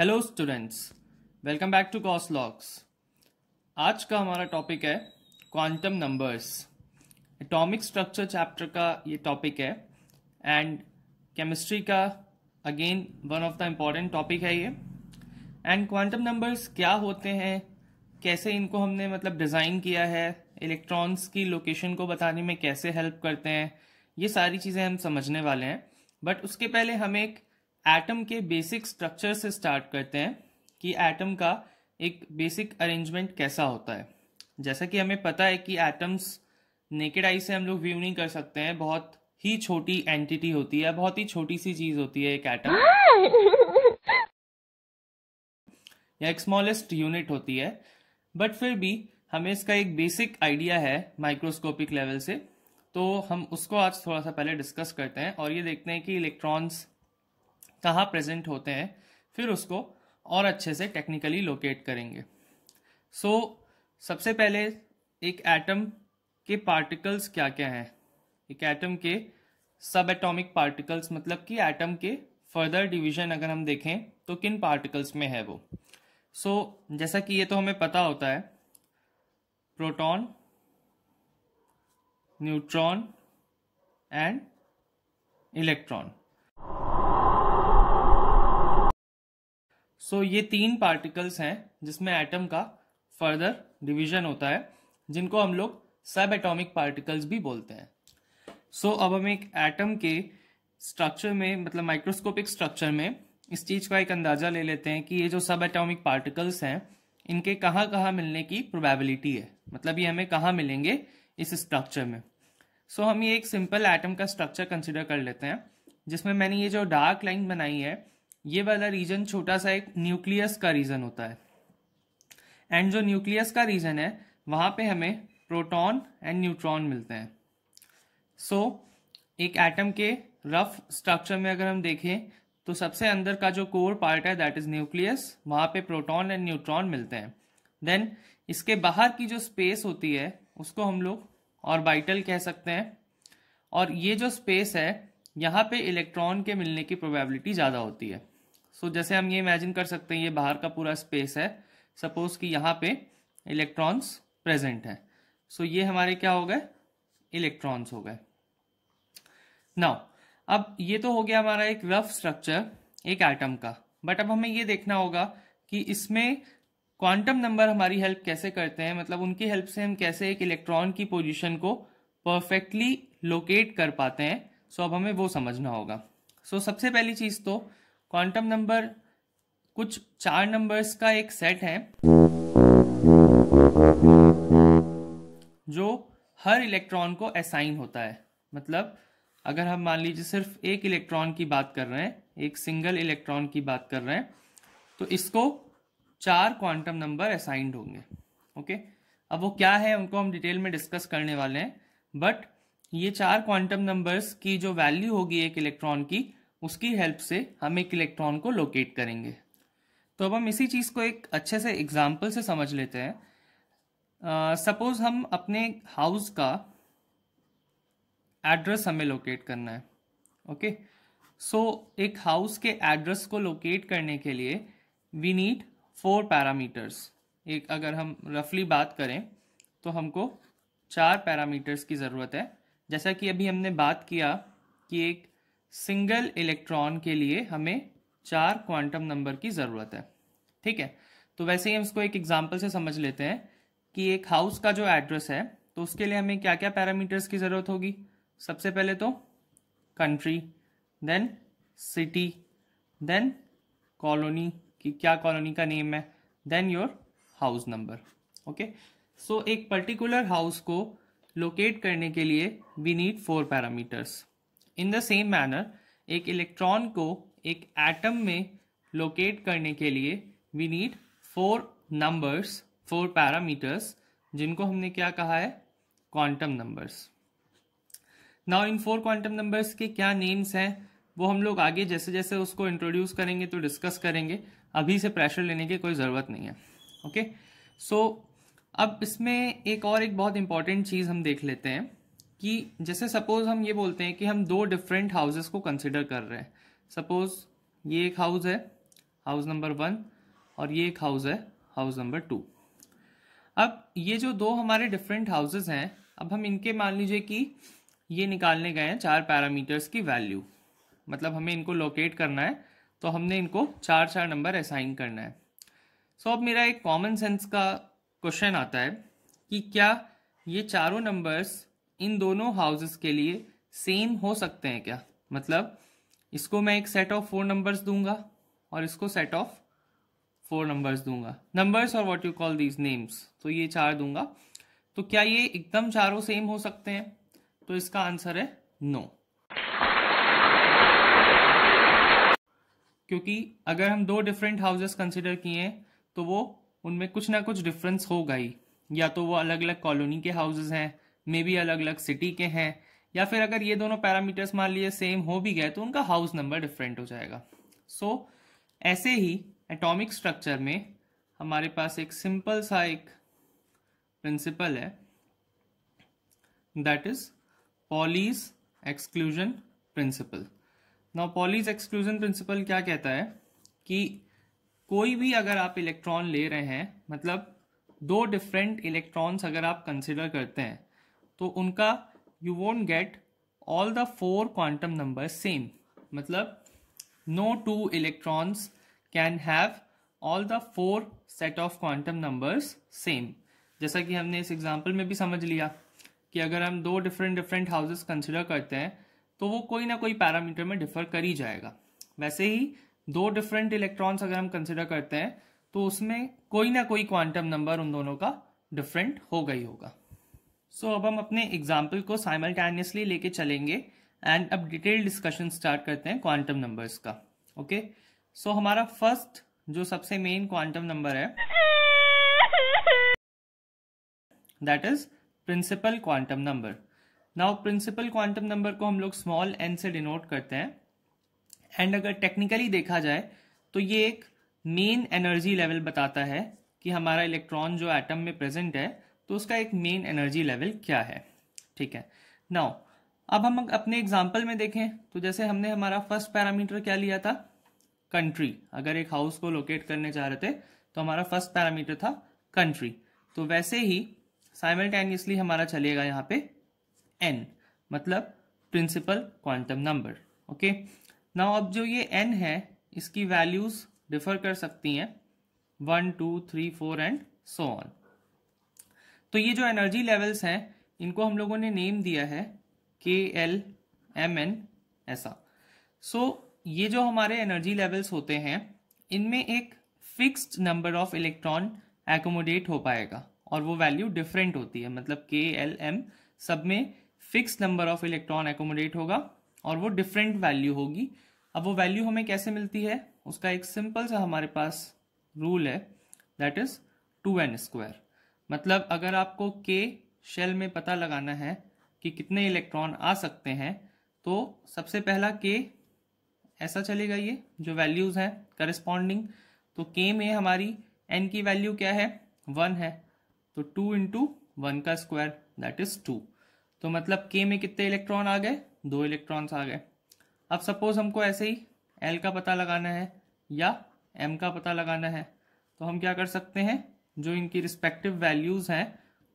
Hello students welcome back to कॉस लॉक्स आज का हमारा टॉपिक है quantum numbers atomic structure chapter का ये टॉपिक है एंड केमिस्ट्री का again one of the important topic है ये एंड क्वांटम नंबर्स क्या होते हैं कैसे इनको हमने मतलब डिज़ाइन किया है इलेक्ट्रॉन्स की लोकेशन को बताने में कैसे हेल्प करते हैं ये सारी चीज़ें हम समझने वाले हैं बट उसके पहले हम एक एटम के बेसिक स्ट्रक्चर से स्टार्ट करते हैं कि एटम का एक बेसिक अरेंजमेंट कैसा होता है जैसा कि हमें पता है कि एटम्स नेकेड आई से हम लोग व्यू नहीं कर सकते हैं बहुत ही छोटी एंटिटी होती है बहुत ही छोटी सी चीज होती है एक एटम या एक स्मॉलेस्ट यूनिट होती है बट फिर भी हमें इसका एक बेसिक आइडिया है माइक्रोस्कोपिक लेवल से तो हम उसको आज थोड़ा सा पहले डिस्कस करते हैं और ये देखते हैं कि इलेक्ट्रॉन्स कहाँ प्रेजेंट होते हैं फिर उसको और अच्छे से टेक्निकली लोकेट करेंगे सो so, सबसे पहले एक एटम के पार्टिकल्स क्या क्या हैं एक एटम के सब एटॉमिक पार्टिकल्स मतलब कि एटम के फर्दर डिवीजन अगर हम देखें तो किन पार्टिकल्स में है वो सो so, जैसा कि ये तो हमें पता होता है proton neutron and electron so so, ये तीन पार्टिकल्स हैं जिसमें एटम का फर्दर डिवीजन होता है जिनको हम लोग सब एटॉमिक पार्टिकल्स भी बोलते हैं सो so, अब हम एक एटम के स्ट्रक्चर में मतलब माइक्रोस्कोपिक स्ट्रक्चर में इस चीज़ का एक अंदाज़ा ले लेते हैं कि ये जो सब एटॉमिक पार्टिकल्स हैं इनके कहाँ कहाँ मिलने की प्रोबेबिलिटी है मतलब ये हमें कहाँ मिलेंगे इस स्ट्रक्चर में सो so, हम ये एक सिंपल एटम का स्ट्रक्चर कंसिडर कर लेते हैं जिसमें मैंने ये जो डार्क लाइन बनाई है ये वाला रीजन छोटा सा एक न्यूक्लियस का रीजन होता है एंड जो न्यूक्लियस का रीजन है वहाँ पे हमें प्रोटॉन एंड न्यूट्रॉन मिलते हैं सो so, एक एटम के रफ स्ट्रक्चर में अगर हम देखें तो सबसे अंदर का जो कोर पार्ट है दैट इज न्यूक्लियस वहाँ पे प्रोटॉन एंड न्यूट्रॉन मिलते हैं देन इसके बाहर की जो स्पेस होती है उसको हम लोग बाइटल कह सकते हैं और ये जो स्पेस है यहाँ पे इलेक्ट्रॉन के मिलने की प्रोबेबिलिटी ज़्यादा होती है सो so, जैसे हम ये इमेजिन कर सकते हैं ये बाहर का पूरा स्पेस है सपोज कि यहाँ पे इलेक्ट्रॉन्स प्रेजेंट हैं सो so, ये हमारे क्या हो गए इलेक्ट्रॉन्स हो गए नाउ अब ये तो हो गया हमारा एक रफ स्ट्रक्चर एक एटम का बट अब हमें ये देखना होगा कि इसमें क्वांटम नंबर हमारी हेल्प कैसे करते हैं मतलब उनकी हेल्प से हम कैसे एक इलेक्ट्रॉन की पोजिशन को परफेक्टली लोकेट कर पाते हैं सो so, अब हमें वो समझना होगा सो so, सबसे पहली चीज़ तो क्वांटम नंबर कुछ चार नंबर्स का एक सेट है जो हर इलेक्ट्रॉन को असाइन होता है मतलब अगर हम मान लीजिए सिर्फ एक इलेक्ट्रॉन की बात कर रहे हैं एक सिंगल इलेक्ट्रॉन की बात कर रहे हैं तो इसको चार क्वांटम नंबर असाइंड होंगे ओके अब वो क्या है उनको हम डिटेल में डिस्कस करने वाले हैं बट ये चार क्वांटम नंबर्स की जो वैल्यू होगी एक इलेक्ट्रॉन की उसकी हेल्प से हम एक इलेक्ट्रॉन को लोकेट करेंगे तो अब हम इसी चीज़ को एक अच्छे से एग्जाम्पल से समझ लेते हैं सपोज हम अपने हाउस का एड्रेस हमें लोकेट करना है ओके okay? सो so, एक हाउस के एड्रेस को लोकेट करने के लिए वी नीड फोर पैरामीटर्स एक अगर हम रफली बात करें तो हमको चार पैरामीटर्स की ज़रूरत है जैसा कि अभी हमने बात किया कि एक सिंगल इलेक्ट्रॉन के लिए हमें चार क्वांटम नंबर की ज़रूरत है ठीक है तो वैसे ही हम इसको एक एग्जाम्पल से समझ लेते हैं कि एक हाउस का जो एड्रेस है तो उसके लिए हमें क्या क्या पैरामीटर्स की ज़रूरत होगी सबसे पहले तो country then city then colony कि क्या कॉलोनी का नेम है then your house number okay so एक पर्टिकुलर हाउस को लोकेट करने के लिए we need four parameters in the same manner एक इलेक्ट्रॉन को एक एटम में लोकेट करने के लिए we need four numbers four parameters जिनको हमने क्या कहा है quantum numbers now in four quantum numbers के क्या नेम्स हैं वो हम लोग आगे जैसे जैसे उसको इंट्रोड्यूस करेंगे तो डिस्कस करेंगे अभी से प्रेशर लेने की कोई ज़रूरत नहीं है ओके okay? सो so, अब इसमें एक और एक बहुत इंपॉर्टेंट चीज़ हम देख लेते हैं कि जैसे सपोज हम ये बोलते हैं कि हम दो डिफरेंट हाउसेस को कंसिडर कर रहे हैं सपोज ये एक हाउस है हाउस नंबर वन और ये एक हाउस है हाउस नंबर टू अब ये जो दो हमारे डिफरेंट हाउसेज हैं अब हम इनके मान लीजिए कि ये निकालने गए हैं चार पैरामीटर्स की वैल्यू मतलब हमें इनको लोकेट करना है तो हमने इनको चार चार नंबर असाइन करना है सो so, अब मेरा एक कॉमन सेंस का क्वेश्चन आता है कि क्या ये चारों नंबर्स इन दोनों हाउसेस के लिए सेम हो सकते हैं क्या मतलब इसको मैं एक सेट ऑफ फोर नंबर्स दूंगा और इसको सेट ऑफ फोर नंबर्स दूंगा नंबर्स और what you call these names तो ये चार दूंगा तो क्या ये एकदम चारों सेम हो सकते हैं तो इसका आंसर है नो क्योंकि अगर हम दो डिफरेंट हाउसेस कंसिडर किए हैं तो वो उनमें कुछ ना कुछ डिफरेंस होगा ही या तो वो अलग अलग कॉलोनी के हाउसेज हैं मे बी अलग अलग सिटी के हैं या फिर अगर ये दोनों पैरामीटर्स मान लीजिए सेम हो भी गए तो उनका हाउस नंबर डिफरेंट हो जाएगा सो so, ऐसे ही एटॉमिक स्ट्रक्चर में हमारे पास एक सिंपल सा एक प्रिंसिपल है that is Pauli's exclusion principle now Pauli's exclusion principle क्या कहता है कि कोई भी अगर आप इलेक्ट्रॉन ले रहे हैं मतलब दो डिफरेंट इलेक्ट्रॉन्स अगर आप कंसिडर करते हैं तो उनका you won't get all the four quantum number same मतलब no two electrons can have all the four set of quantum numbers same जैसा कि हमने इस एग्जाम्पल में भी समझ लिया कि अगर हम दो डिफरेंट डिफरेंट हाउसेस कंसिडर करते हैं तो वो कोई ना कोई पैरामीटर में डिफर कर ही जाएगा वैसे ही दो डिफरेंट इलेक्ट्रॉन्स अगर हम कंसिडर करते हैं तो उसमें कोई ना कोई क्वांटम नंबर उन दोनों का डिफरेंट होगा ही होगा सो so, अब हम अपने एग्जाम्पल को साइमल्टेनियसली लेके चलेंगे एंड अब डिटेल डिस्कशन स्टार्ट करते हैं क्वांटम नंबर्स का ओके okay? सो so, हमारा फर्स्ट जो सबसे मेन क्वांटम नंबर है that is principal quantum number now principal quantum number को हम लोग स्मॉल एन से डिनोट करते हैं एंड अगर टेक्निकली देखा जाए तो ये एक मेन एनर्जी लेवल बताता है कि हमारा इलेक्ट्रॉन जो एटम में प्रेजेंट है तो उसका एक मेन एनर्जी लेवल क्या है ठीक है नाउ अब हम अपने एग्जाम्पल में देखें तो जैसे हमने हमारा फर्स्ट पैरामीटर क्या लिया था कंट्री अगर एक हाउस को लोकेट करने चाह रहे थे तो हमारा फर्स्ट पैरामीटर था कंट्री तो वैसे ही साइमल्टेनियसली हमारा चलेगा यहाँ पे एन मतलब principal quantum number okay now अब जो ये एन है इसकी वैल्यूज डिफर कर सकती हैं one two three four and so on तो ये जो एनर्जी लेवल्स हैं इनको हम लोगों ने नेम दिया है के एल एम एन ऐसा सो ये जो हमारे एनर्जी लेवल्स होते हैं इनमें एक fixed number of electron accommodate हो पाएगा और वो वैल्यू डिफरेंट होती है मतलब के एल एम सब में fix number of electron accommodate होगा और वो डिफरेंट वैल्यू होगी अब वो वैल्यू हमें कैसे मिलती है उसका एक सिंपल सा हमारे पास रूल है that is two N square मतलब अगर आपको के शेल में पता लगाना है कि कितने इलेक्ट्रॉन आ सकते हैं तो सबसे पहला के ऐसा चलेगा ये जो वैल्यूज़ हैं करस्पॉन्डिंग तो के में हमारी एन की वैल्यू क्या है वन है तो टू इंटू वन का स्क्वायर दैट इज टू तो मतलब के में कितने इलेक्ट्रॉन आ गए दो इलेक्ट्रॉन्स आ गए अब सपोज हमको ऐसे ही एल का पता लगाना है या एम का पता लगाना है तो हम क्या कर सकते हैं जो इनकी रिस्पेक्टिव वैल्यूज हैं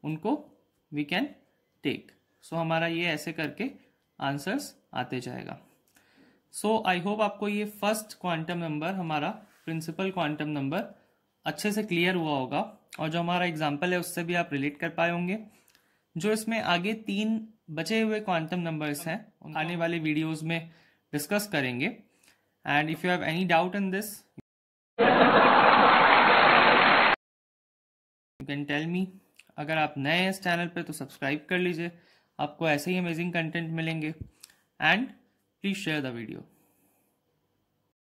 उनको वी कैन टेक सो हमारा ये ऐसे करके आंसर्स आते जाएगा सो आई होप आपको ये फर्स्ट क्वांटम नंबर हमारा प्रिंसिपल क्वांटम नंबर अच्छे से क्लियर हुआ होगा और जो हमारा एग्जाम्पल है उससे भी आप रिलेट कर पाए होंगे जो इसमें आगे तीन बचे हुए क्वांटम नंबर्स हैं आने वाले वीडियोस में डिस्कस करेंगे and if you have any doubt in this you can tell me अगर आप नए हैं इस चैनल पे तो सब्सक्राइब कर लीजिए आपको ऐसे ही अमेजिंग कंटेंट मिलेंगे and please share the video